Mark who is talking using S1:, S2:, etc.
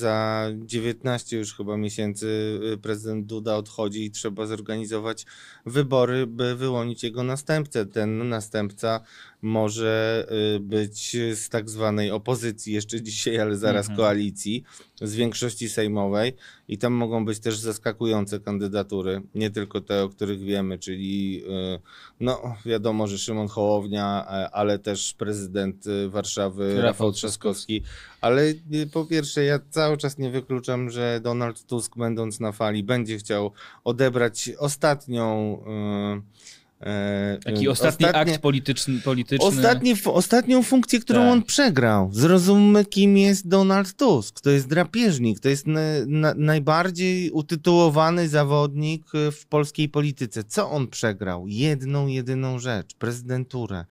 S1: Za 19 już chyba miesięcy y, prezydent Duda odchodzi i trzeba zorganizować wybory, by wyłonić jego następcę. Ten następca może y, być z tak zwanej opozycji jeszcze dzisiaj, ale zaraz mhm. koalicji, z większości sejmowej i tam mogą być też zaskakujące kandydatury, nie tylko te, o których wiemy, czyli y, no wiadomo, że Szymon Hołownia, e, ale też prezydent y, Warszawy Rafał, Rafał Trzaskowski, ale po pierwsze ja cały czas nie wykluczam, że Donald Tusk będąc na fali będzie chciał odebrać ostatnią E, Taki e, ostatni ostatnie, akt polityczny. polityczny. Ostatnie, ostatnią funkcję, którą tak. on przegrał. Zrozummy, kim jest Donald Tusk. To jest drapieżnik, to jest na, na, najbardziej utytułowany zawodnik w polskiej polityce. Co on przegrał? Jedną, jedyną rzecz prezydenturę.